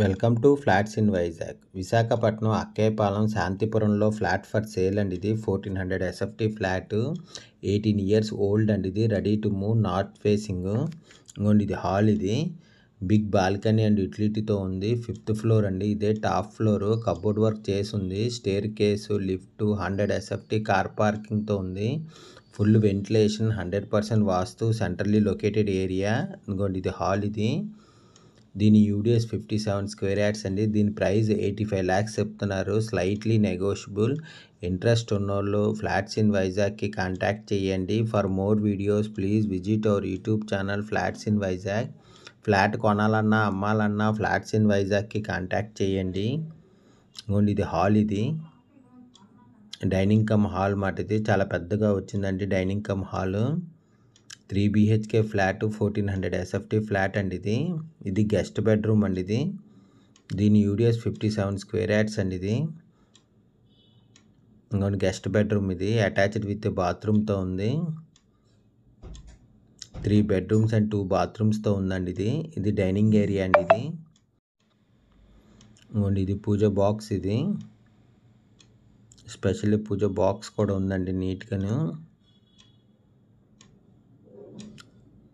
welcome to flats in Vizag Visakhapatnam Akkayapalem శాంతిపురంలో flat for sale and ఇది fourteen hundred SFT flat eighteen years old and ఇది ready to move north facing ఇంకోండి ఇది hall ఇది big balcony and యూటిలిటీతో ఉంది fifth floor అండి ఇదే టాప్ ఫ్లోర్ కబోర్డ్ వర్క్ చేసింది staircase lift hundred SFT car పార్కింగ్తో ఉంది full ventilation hundred percent vastu centrally located area ఇంకోండి ఇది హాల్ ఇది దీని UDS fifty seven square yards అండి దీని ప్రైస్ ఎయిటీ ఫైవ్ ల్యాక్స్ చెప్తున్నారు స్లైట్లీ నెగోషియబుల్ ఇంట్రెస్ట్ ఉన్నోళ్ళు ఫ్లాట్స్ ఇన్ వైజాగ్కి కాంటాక్ట్ చేయండి for more videos please visit our YouTube channel flats in Vizag flat కొనాలన్నా అమ్మాలన్నా ఫ్లాట్స్ ఇన్ వైజాగ్కి కాంటాక్ట్ చేయండి ఇంకోండి ఇది హాల్ ఇది డైనింగ్ కమ్ హాల్ మాట ఇది చాలా పెద్దగా వచ్చిందండి dining cum hall three BHK flat fourteen hundred SFT flat అండి ఇది ఇది గెస్ట్ బెడ్రూమ్ అండి ఇది దీని UDS fifty seven square yards అండి ఇది ఇంకోటి గెస్ట్ బెడ్రూమ్ ఇది అటాచ్డ్ విత్ బాత్రూమ్తో ఉంది త్రీ బెడ్రూమ్స్ అండ్ టూ బాత్రూమ్స్తో ఉందండి ఇది ఇది డైనింగ్ ఏరియా అండి ఇది ఇంకోండి ఇది పూజ బాక్స్ ఇది స్పెషల్లీ పూజ బాక్స్ కూడా ఉందండి నీట్గాను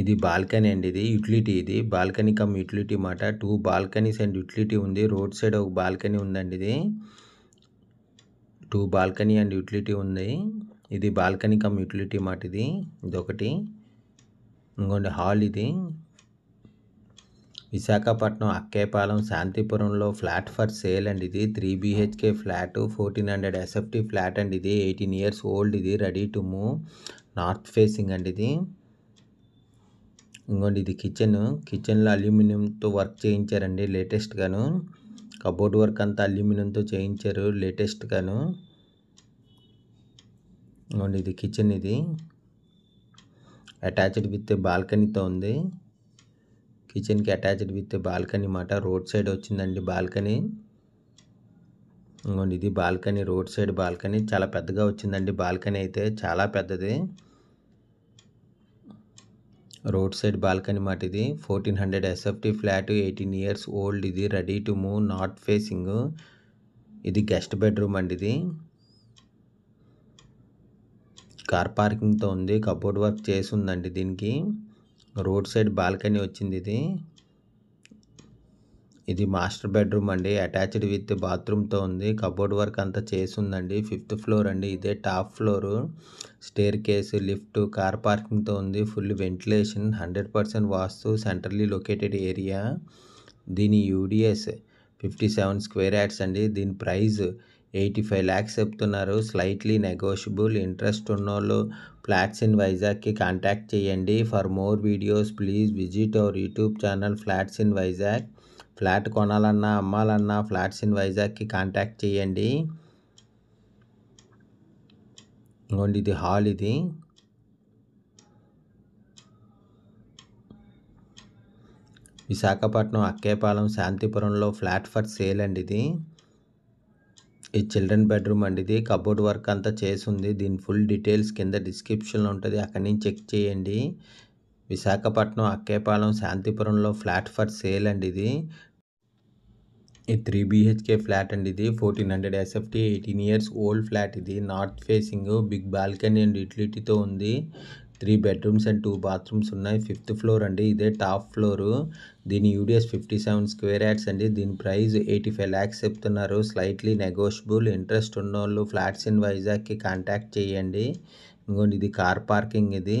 ఇది బాల్కనీ అండి ఇది యుటిలిటీ ఇది బాల్కనీ కమ్ యుటిలిటీ మాట టూ బాల్కనీస్ అండ్ యుటిలిటీ ఉంది రోడ్ సైడ్ ఒక బాల్కనీ ఉందండి ఇది టూ బాల్కనీ అండ్ యుటిలిటీ ఉంది ఇది బాల్కనీ కమ్ యుటిలిటీ మాట ఇది ఇదొకటి ఇంకోటి హాల్ ఇది విశాఖపట్నం అక్కేపాలెం శాంతిపురంలో ఫ్లాట్ ఫర్ సేల్ అండి ఇది three BHK flat fourteen hundred SFT flat అండి ఇది ఎయిటీన్ ఇయర్స్ ఓల్డ్ ఇది ready to move north facing అండి ఇది ఇంకోటి ఇది కిచెన్ కిచెన్లో అల్యూమినియంతో వర్క్ చేయించారండి లేటెస్ట్గాను కబోర్డ్ వర్క్ అంతా అల్యూమినియంతో చేయించారు లేటెస్ట్గాను ఇంకోండి ఇది కిచెన్ ఇది అటాచ్డ్ విత్ బాల్కనీతో ఉంది కిచెన్కి అటాచ్డ్ విత్ బాల్కనీ మాట రోడ్ సైడ్ వచ్చిందండి బాల్కనీ ఇంకోండి ఇది బాల్కనీ రోడ్ సైడ్ బాల్కనీ చాలా పెద్దగా వచ్చిందండి బాల్కనీ అయితే చాలా పెద్దది రోడ్ సైడ్ బాల్కనీ మాట ఇది fourteen hundred SFT flat eighteen years old ఇది ready to move north facing ఇది గెస్ట్ బెడ్రూమ్ అండి ఇది కార్ పార్కింగ్తో ఉంది కబోర్డ్ వర్క్ చేసి ఉందండి దీనికి రోడ్ సైడ్ బాల్కనీ వచ్చింది ఇది ఇది మాస్టర్ బెడ్రూమ్ అండి అటాచ్డ్ విత్ బాత్రూమ్తో ఉంది కబోర్డ్ వర్క్ అంతా చేసి ఉందండి ఫిఫ్త్ ఫ్లోర్ అండి ఇదే top floor staircase lift car పార్కింగ్తో ఉంది full ventilation hundred percent vastu centrally located area దీని UDS fifty seven square yards అండి దీని ప్రైజ్ ఎయిటీ ఫైవ్ ల్యాక్స్ చెప్తున్నారు స్లైట్లీ నెగోషియబుల్ ఇంట్రెస్ట్ ఉన్నోళ్ళు ఫ్లాట్స్ ఇన్ వైజాగ్కి కాంటాక్ట్ చేయండి for more videos please visit our YouTube channel flats in Vizag flat కొనాలన్నా అమ్మాలన్నా flats in వైజాగ్కి కాంటాక్ట్ చేయండి ఇంకోండి ఇది హాల్ ఇది విశాఖపట్నం అక్కేపాలెం శాంతిపురంలో ఫ్లాట్ ఫర్ సేల్ అండి ఇది ఈ చిల్డ్రన్ బెడ్రూమ్ అండి ఇది కబోర్డ్ వర్క్ అంతా చేసి ఉంది దీని ఫుల్ డీటెయిల్స్ కింద డిస్క్రిప్షన్లో ఉంటుంది అక్కడి నుంచి చెక్ చేయండి విశాఖపట్నం అక్కేపాలెం శాంతిపురంలో ఫ్లాట్ ఫర్ సేల్ అండి ఇది ఈ త్రీ బీహెచ్కే ఫ్లాట్ అండి ఇది fourteen hundred SFT eighteen years old flat ఇది north facing big balcony and యూటిలిటీతో ఉంది three bedrooms and two bathrooms ఉన్నాయి ఫిఫ్త్ ఫ్లోర్ అండి ఇదే టాప్ ఫ్లోరు దీని UDS fifty seven square yards అండి దీని ప్రైస్ ఎయిటీ ఫైవ్ ల్యాక్స్ చెప్తున్నారు స్లైట్లీ నెగోషియబుల్ ఇంట్రెస్ట్ ఉన్నోళ్ళు ఫ్లాట్స్ ఇన్ వైజాగ్కి కాంటాక్ట్ చేయండి ఇంకోండి ఇది కార్ పార్కింగ్ ఇది